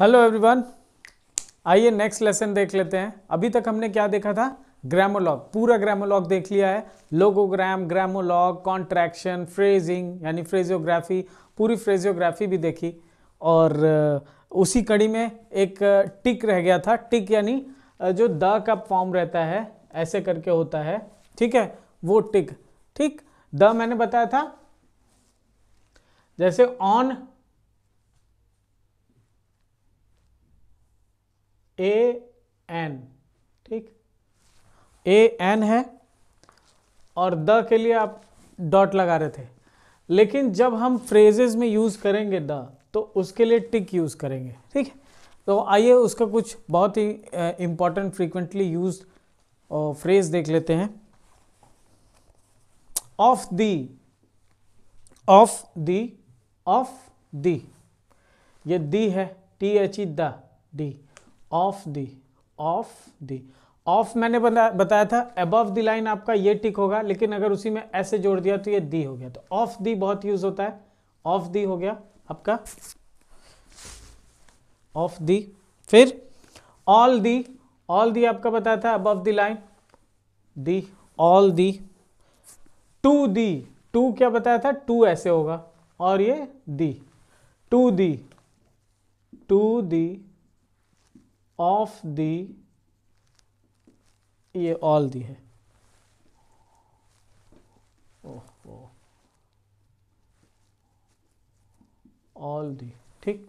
hello everyone आइए next lesson देख लेते हैं अभी तक हमने क्या देखा था ग्रामोलॉग पूरा ग्रामोलॉग देख लिया है लोगोग्राम ग्रामोलॉग कॉन्ट्रैक्शन फ्रेजिंग यानी फ्रेजियोग्राफी पूरी फ्रेजियोग्राफी भी देखी और उसी कड़ी में एक टिक रह गया था टिक यानी जो द का फॉर्म रहता है ऐसे करके होता है ठीक है वो टिक ठीक द मैंने बताया था जैसे ऑन ए एन ठीक ए एन है और द के लिए आप डॉट लगा रहे थे लेकिन जब हम फ्रेजेज में यूज़ करेंगे द तो उसके लिए टिक यूज़ करेंगे ठीक है तो आइए उसका कुछ बहुत ही इंपॉर्टेंट फ्रीक्वेंटली यूज फ्रेज देख लेते हैं of the of the of the ये दी है T H E the the of the of the of मैंने बताया था अबव दी लाइन आपका ये टिक होगा लेकिन अगर उसी में ऐसे जोड़ दिया तो ये दी हो गया तो ऑफ दी बहुत यूज होता है ऑफ दी हो गया आपका ऑफ दी फिर ऑल दी ऑल दी आपका बताया था above the line the all the to the to क्या बताया था टू ऐसे होगा और ये the to the to the of the ये ऑल दी है ओह ऑल दी ठीक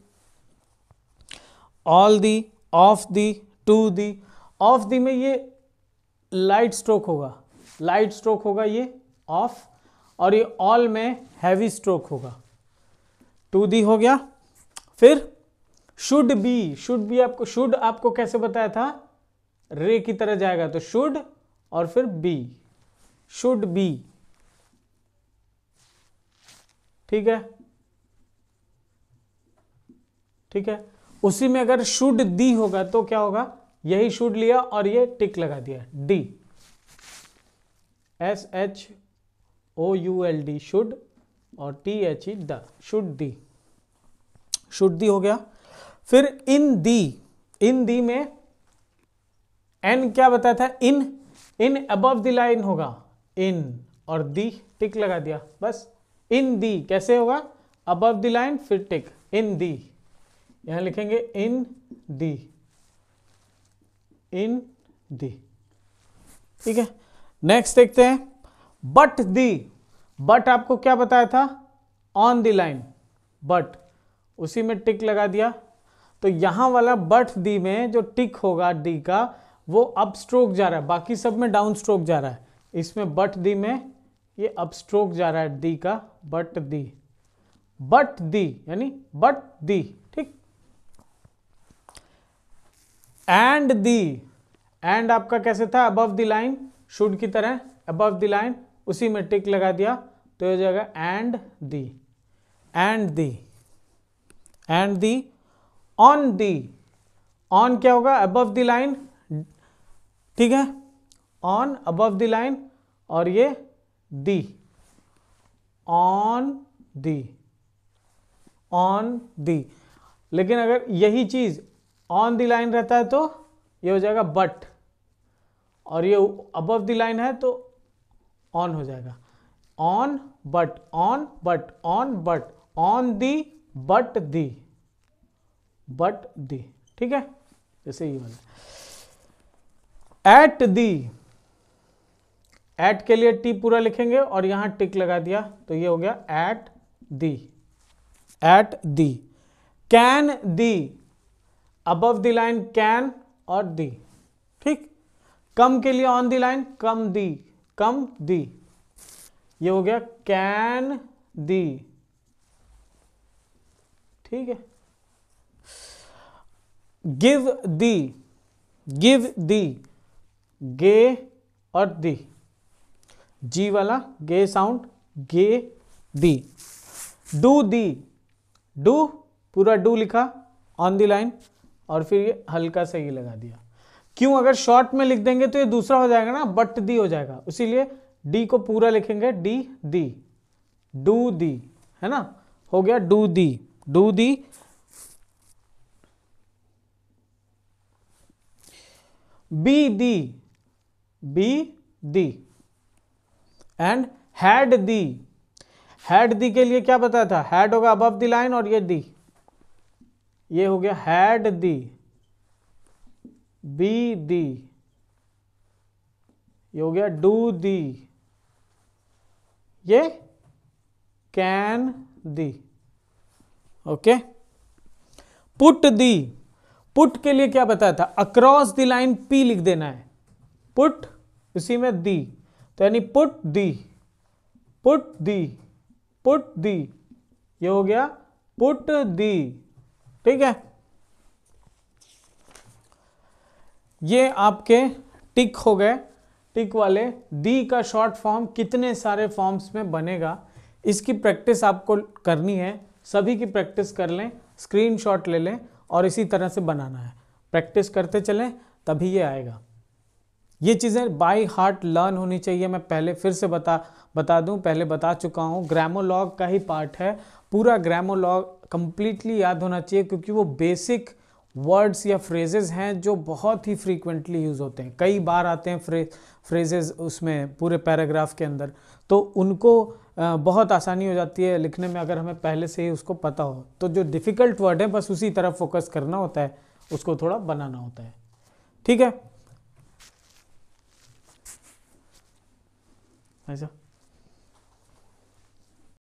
all the of the to the of the में ये लाइट स्ट्रोक होगा लाइट स्ट्रोक होगा ये ऑफ और ये ऑल में हैवी स्ट्रोक होगा टू दी हो गया फिर शुड बी शुड बी आपको शुड आपको कैसे बताया था रे की तरह जाएगा तो शुड और फिर बी शुड बी ठीक है ठीक है उसी में अगर शुड दी होगा तो क्या होगा यही शुड लिया और ये टिक लगा दिया D S H O U L D should और T H E the should the should the हो गया फिर इन दी इन दी में एन क्या बताया था in in above the line होगा इन और दी टिक लगा दिया बस इन दी कैसे होगा अबव द लाइन फिर टिक इन दी यहां लिखेंगे इन दी इन दी ठीक है नेक्स्ट देखते हैं बट दी बट आपको क्या बताया था ऑन द लाइन बट उसी में टिक लगा दिया तो यहाँ वाला बट दी में जो टिक होगा डी का वो अप स्ट्रोक जा रहा है बाकी सब में डाउन स्ट्रोक जा रहा है इसमें बट दी में ये अप स्ट्रोक जा रहा है डी का बट दी बट दी यानी बट दी ठीक एंड दी एंड आपका कैसे था अबव द लाइन शुड की तरह अबव द लाइन उसी में टिक लगा दिया तो हो जाएगा and the and the and the on the on क्या होगा अबव द लाइन ठीक है ऑन अबव द लाइन और ये दी ऑन दी ऑन दी लेकिन अगर यही चीज ऑन द लाइन रहता है तो ये हो जाएगा बट और ये अबव द लाइन है तो ऑन हो जाएगा on but on but on but on the but the but the ठीक है जैसे ये वाला एट दी एट के लिए टी पूरा लिखेंगे और यहां टिक लगा दिया तो ये हो गया at the at the can the above the line can और दी ठीक कम के लिए ऑन दी लाइन कम दी कम दी ये हो गया कैन दी ठीक है गिव दी गिव दी गे और दी जी वाला गे साउंड गे दी डू दी डू पूरा डू लिखा ऑन दी लाइन और फिर ये हल्का सा ये लगा दिया क्यों अगर शॉर्ट में लिख देंगे तो ये दूसरा हो जाएगा ना बट दी हो जाएगा इसीलिए डी को पूरा लिखेंगे डी दी डू दी है ना हो गया do the do the be the be the and had the had the के लिए क्या बताया था हैड होगा अबव द लाइन और ये दी ये हो गया हैड दी बी दी ये हो गया डू दी ये can the okay put the put के लिए क्या बताया था अक्रॉस द लाइन पी लिख देना है पुट इसी में दी तो यानी put the put the put the ये हो गया पुट दी ठीक है ये आपके टिक हो गए टिक वाले दी का शॉर्ट फॉर्म कितने सारे फॉर्म्स में बनेगा इसकी प्रैक्टिस आपको करनी है सभी की प्रैक्टिस कर लें स्क्रीनशॉट ले लें और इसी तरह से बनाना है प्रैक्टिस करते चलें तभी ये आएगा ये चीज़ें बाय हार्ट लर्न होनी चाहिए मैं पहले फिर से बता बता दूं पहले बता चुका हूँ ग्रामोलॉग का ही पार्ट है पूरा ग्रामोलॉग कम्प्लीटली याद होना चाहिए क्योंकि वो बेसिक वर्ड्स या फ्रेजेस हैं जो बहुत ही फ्रीक्वेंटली यूज़ होते हैं कई बार आते हैं फ्रे फ्रेजेज उसमें पूरे पैराग्राफ के अंदर तो उनको बहुत आसानी हो जाती है लिखने में अगर हमें पहले से ही उसको पता हो तो जो डिफ़िकल्ट वर्ड है बस उसी तरफ फोकस करना होता है उसको थोड़ा बनाना होता है ठीक है ऐसा